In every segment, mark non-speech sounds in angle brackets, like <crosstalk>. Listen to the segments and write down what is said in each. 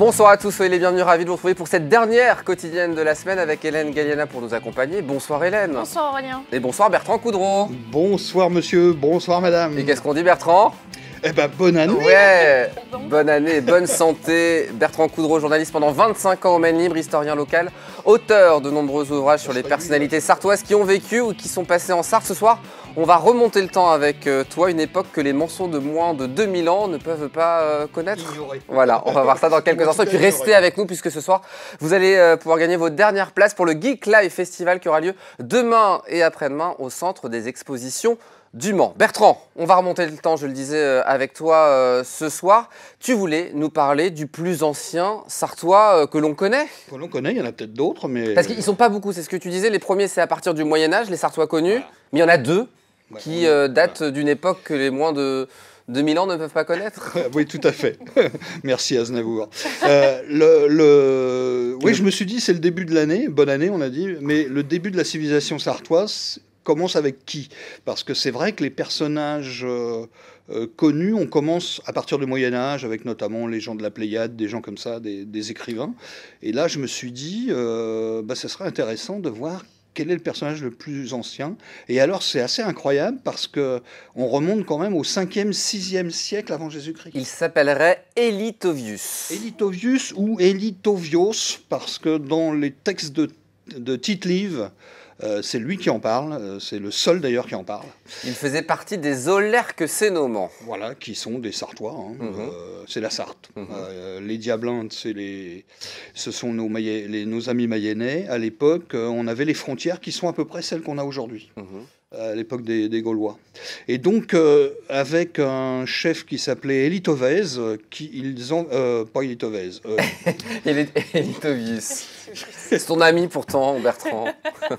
Bonsoir à tous, et les bienvenus, ravis de vous retrouver pour cette dernière quotidienne de la semaine avec Hélène Galliana pour nous accompagner. Bonsoir Hélène. Bonsoir Aurélien. Et bonsoir Bertrand Coudreau. Bonsoir monsieur, bonsoir madame. Et qu'est-ce qu'on dit Bertrand eh ben, bonne année Ouais Bonne année, bonne santé Bertrand Coudreau, journaliste pendant 25 ans au Maine Libre, historien local, auteur de nombreux ouvrages sur les personnalités sartoises qui ont vécu ou qui sont passées en Sarthe. Ce soir, on va remonter le temps avec euh, toi, une époque que les mensons de moins de 2000 ans ne peuvent pas euh, connaître. Voilà, on va voir ça dans quelques <laughs> instants. Et puis restez avec nous puisque ce soir, vous allez euh, pouvoir gagner votre dernière place pour le Geek Live Festival qui aura lieu demain et après-demain au Centre des Expositions du Mans. Bertrand, on va remonter le temps, je le disais avec toi ce soir. Tu voulais nous parler du plus ancien sartois que l'on connaît Que l'on connaît, il y en a peut-être d'autres, mais... Parce qu'ils sont pas beaucoup, c'est ce que tu disais. Les premiers, c'est à partir du Moyen Âge, les sartois connus, mais il y en a deux qui euh, date d'une époque que les moins de 2000 ans ne peuvent pas connaître. <laughs> oui, tout à fait. <laughs> Merci Aznavour. Euh, le, Oui, je me suis dit, c'est le début de l'année, bonne année on a dit, mais le début de la civilisation sartoise commence avec qui Parce que c'est vrai que les personnages... Euh, connus. On commence à partir du Moyen Âge avec notamment les gens de la Pléiade, des gens comme ça, des, écrivains. Et là, je me suis dit, euh, bah, ce serait intéressant de voir quel est le personnage le plus ancien. Et alors, c'est assez incroyable parce que on remonte quand même au 5e, 6e siècle avant Jésus-Christ. Il s'appellerait Elitovius. Elitovius ou Elitovios, parce que dans les textes de de Tite euh, c'est lui qui en parle, euh, c'est le seul d'ailleurs qui en parle. Il faisait partie des Olerques Sénomans. Voilà, qui sont des Sartois, hein, mhm. euh, c'est la Sarthe. Mhm. les Diablintes, c'est les... ce sont nos, amis mayennais. À l'époque, on avait les frontières qui sont à peu près celles qu'on a aujourd'hui. Mhm. à l'époque des... Gaulois. Et donc, avec un chef qui s'appelait Elitovez, qui, ils ont... pas Elitovez. Elitovius. <laughs> C'est ton ami pourtant, Bertrand. <laughs>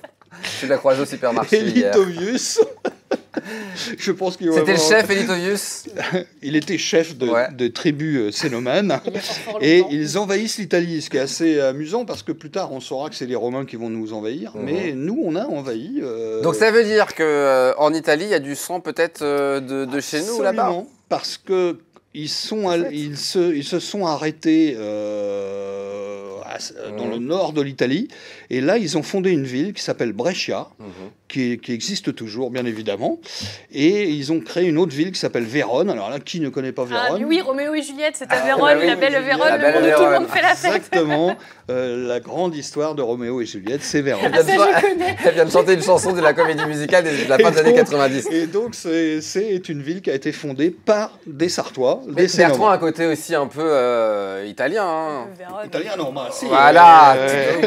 tu l'as croisé au supermarché. Elitovius. <laughs> Je pense qu'il C'était le chef Elitovius. <laughs> il était chef de, tribu de euh, et ils envahissent l'Italie, ce qui est assez amusant parce que plus tard on saura que c'est les Romains qui vont nous envahir, mhm. mais nous on a envahi. Euh, Donc ça veut dire que euh, en Italie il y a du sang peut-être de, de chez nous là-bas. Parce que ils, sont, ils, se, ils se sont arrêtés euh, dans le mmh. nord de l'Italie. Et là, ils ont fondé une ville qui s'appelle Brescia, mmh. qui, existe toujours, bien évidemment. Et ils ont créé une autre ville qui s'appelle Vérone. Alors là, qui ne connaît pas ah, Vérone Oui, Roméo et Juliette, c'est à ah, Vérone, la belle Vérone, le monde, tout le monde fait la fête. Exactement. Euh, la grande histoire de Roméo et Juliette, c'est Vérone. Ah, elle vient de chanter une chanson de la comédie musicale de la fin des années 90. Et donc, c'est une ville qui a été fondée par des Sartois. Bertrand à côté aussi un peu euh, italien. Hein. Italien, non, Voilà,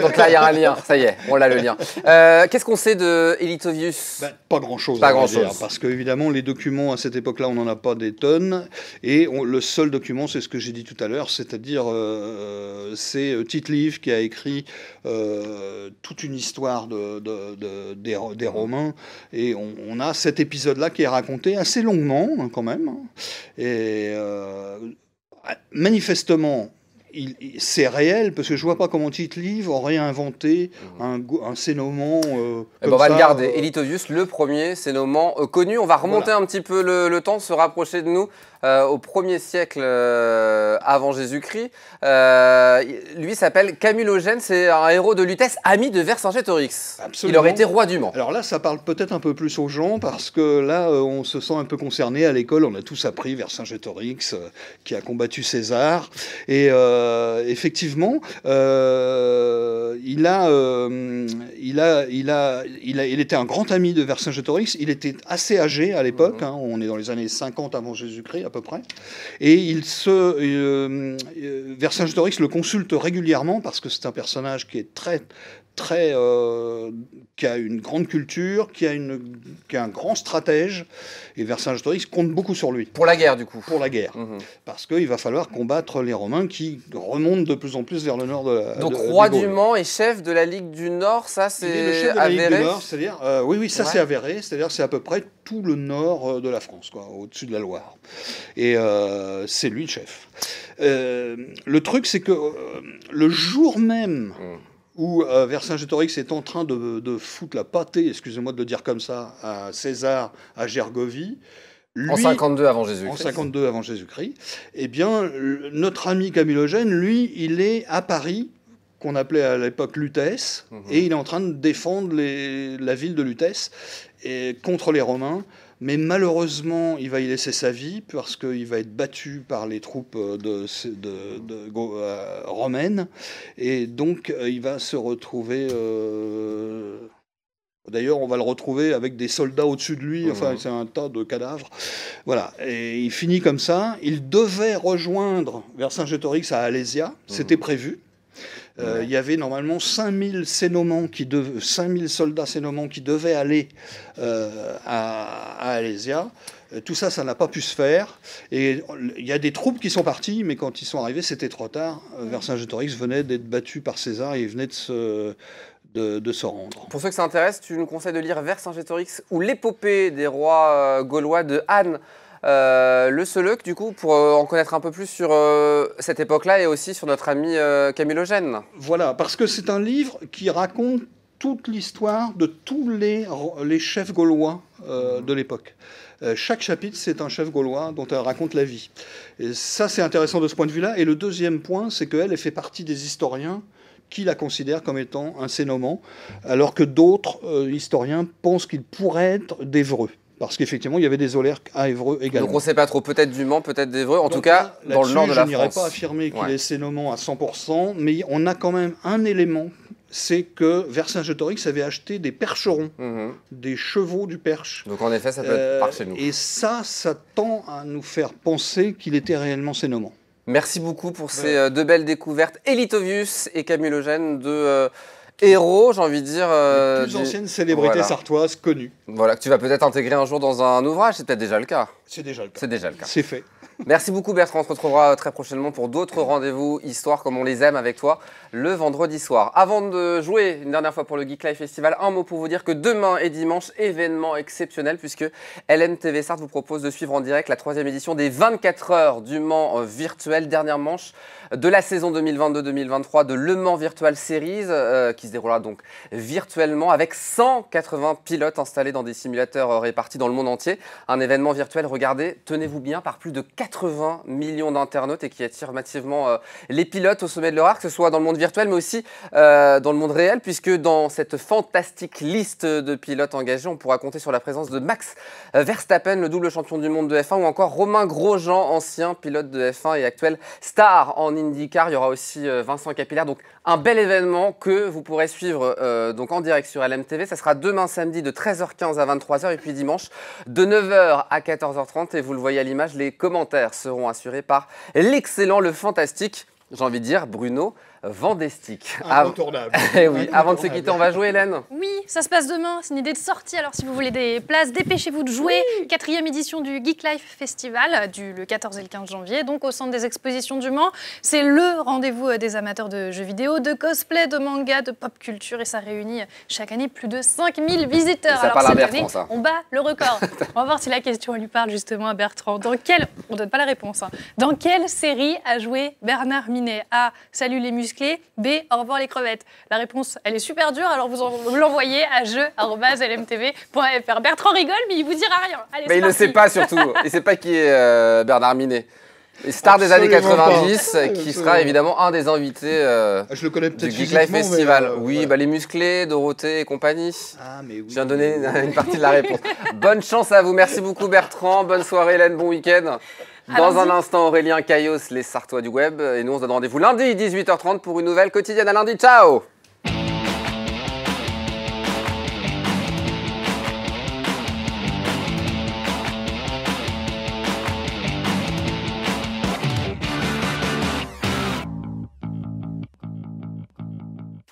donc là il y a un lien, ça y est, on a le lien. Euh, qu'est-ce qu'on sait de Elitovius ben, Pas grand-chose. Pas grand-chose. Parce que évidemment, les documents à cette époque-là, on n'en a pas des tonnes. Et le seul document, c'est ce que j'ai dit tout à l'heure, c'est-à-dire euh, c'est Tite Livre qui a écrit toute une histoire de, des, Romains. Et on, a cet épisode-là qui est raconté assez longuement, hein, quand même. Hein, et euh, manifestement c'est réel parce que je vois pas comment titre livre aurait inventé mmh. un, un sénoman. Euh, eh ben, on va regarder. le garder. Euh. le premier sénoman euh, connu. On va remonter un petit peu le, temps, se rapprocher de nous au premier siècle avant Jésus-Christ. lui s'appelle Camulogène, c'est un héros de Lutèce, ami de Vercingétorix. Il aurait été roi du Mans. Alors là, ça parle peut-être un peu plus aux gens parce que là, on se sent un peu concerné à l'école. On a tous appris Vercingétorix qui a combattu César et euh, effectivement, euh, euh, il a, il a, il a, il était un grand ami de Vercingétorix. Il était assez âgé à l'époque. Mhm. Hein. on est dans les années 50 avant Jésus-Christ à peu près. Et il se, Vercingétorix le consulte régulièrement parce que c'est un personnage qui est très très euh, qui a une grande culture, qui a une qui a un grand stratège et Vercingétorix compte beaucoup sur lui. Pour la guerre du coup. Pour la guerre, mhm. parce qu'il va falloir combattre les Romains qui remontent de plus en plus vers le nord de. La, Donc roi du, Mans et chef de la Ligue du Nord, ça c'est avéré. c'est-à-dire euh, oui oui ça c'est avéré, c'est-à-dire c'est à peu près tout le nord euh, de la France quoi, au-dessus de la Loire et c'est lui le chef. le truc c'est que le jour même. Mm où euh, Vercingétorix est en train de, de foutre la pâtée, excusez-moi de le dire comme ça, à César, à Gergovie. en 52 avant Jésus-Christ. En 52 avant Jésus-Christ. Eh bien, notre ami Camilogène, lui, il est à Paris, qu'on appelait à l'époque Lutèce, mhm. et il est en train de défendre la ville de Lutèce contre les Romains mais malheureusement, il va y laisser sa vie parce qu'il va être battu par les troupes euh, de, euh, romaines, et donc euh, il va se retrouver. D'ailleurs, on va le retrouver avec des soldats au-dessus de lui, enfin, c'est un tas de cadavres. Voilà, et il finit comme ça. Il devait rejoindre vers à Alésia, c'était prévu. Euh, il y avait normalement 5000 sénomans qui 5000 soldats sénomans qui devaient aller euh, à, Alésia. Euh, tout ça, ça n'a pas pu se faire. Et il y a des troupes qui sont parties, mais quand ils sont arrivés, c'était trop tard. Vercingétorix venait d'être battu par César et il venait de se, de, se rendre. Pour ceux que ça intéresse, tu nous conseilles de lire Vercingétorix ou l'épopée des rois gaulois de Anne euh, le Seleuc, du coup, pour euh, en connaître un peu plus sur euh, cette époque-là et aussi sur notre ami Camille Eugène. Voilà, parce que c'est un livre qui raconte toute l'histoire de tous les, chefs gaulois de l'époque. chaque chapitre, c'est un chef gaulois dont elle raconte la vie. Et ça, c'est intéressant de ce point de vue-là. Et le deuxième point, c'est qu'elle, elle fait partie des historiens qui la considèrent comme étant un sénoman, alors que d'autres historiens pensent qu'il pourrait être d'Evreux. Parce qu'effectivement, il y avait des olaires à Évreux également. Donc on ne sait pas trop, peut-être du Mans, peut-être d'Évreux, en tout cas dans le nord de la France. Je n'irai pas affirmer qu'il est Sénoman à 100%, mais on a quand même un élément, c'est que Vercingétorix avait acheté des percherons, mhm. des chevaux du perche. Donc en effet, ça peut être par chez nous. Euh, et ça, ça tend à nous faire penser qu'il était réellement Sénoman. Merci beaucoup pour ces euh, deux belles découvertes. Elitovius et Camulogène de... Euh, héros, j'ai envie de dire. Euh, plus anciennes célébrités voilà. connues. Voilà, que tu vas peut-être intégrer un jour dans un ouvrage, c'est peut-être déjà le cas. C'est déjà le cas. C'est déjà le cas. C'est fait. <laughs> Merci beaucoup Bertrand, on se retrouvera euh, très prochainement pour d'autres rendez-vous histoire comme on les aime avec toi le vendredi soir. Avant de jouer une dernière fois pour le Geek Life Festival, un mot pour vous dire que demain et dimanche, événement exceptionnel puisque LMTV Sarthe vous propose de suivre en direct la troisième édition des 24 heures du Mans euh, virtuel, dernière manche de la saison 2022-2023 de Le Mans Virtual Series euh, qui se déroulera donc virtuellement avec 180 pilotes installés dans des simulateurs euh, répartis dans le monde entier. Un événement virtuel, regardez, tenez-vous bien, par plus de 80 millions d'internautes et qui attire massivement euh, les pilotes au sommet de leur art, que ce soit dans le monde virtuel mais aussi euh, dans le monde réel, puisque dans cette fantastique liste de pilotes engagés, on pourra compter sur la présence de Max Verstappen, le double champion du monde de F1, ou encore Romain Grosjean, ancien pilote de F1 et actuel star en IndyCar. Il y aura aussi Vincent Capillaire, donc un bel événement que vous pourrez vous pourrez suivre euh, donc en direct sur LMTV. Ça sera demain samedi de 13h15 à 23h et puis dimanche de 9h à 14h30. Et vous le voyez à l'image, les commentaires seront assurés par l'excellent, le fantastique, j'ai envie de dire, Bruno Vendestique. Incontournable. <laughs> Eh oui, avant de se quitter, on va jouer, Hélène Oui, ça se passe demain. C'est une idée de sortie. Alors, si vous voulez des places, dépêchez-vous de jouer. Quatrième édition du Geek Life Festival, euh, du, le 14 et le 15 janvier, donc au Centre des Expositions du Mans. C'est le rendez-vous euh, des amateurs de jeux vidéo, de cosplay, de manga, de pop culture. Et ça réunit chaque année plus de 5000 visiteurs. Ça parle à Bertrand, ça. on bat le record. <laughs> on va voir si la question lui parle justement à Bertrand. Dans quelle... On donne pas la réponse. Hein. Dans quelle série a joué Bernard Minet A. Salut les muscles B, au revoir les crevettes. La réponse, elle est super dure, alors vous, l'envoyez à jeu.lmtv.fr. Bertrand rigole, mais il vous dira rien. il ne sait pas surtout. il ne sait pas qui est euh, Bernard Minet. Star des années 90, euh, qui sera évidemment un des invités euh, ah, Je le connais du Geek Life Festival. oui, bah, les musclés, Dorothée et compagnie. Ah, je viens de donner <laughs> une partie de la réponse. Bonne chance à vous. Merci beaucoup, Bertrand. Bonne soirée, Hélène. Bon week-end. Dans un instant, Aurélien Caillos, les Sartois du Web. Et nous, on se donne rendez-vous lundi, 18h30, pour une nouvelle quotidienne à lundi. Ciao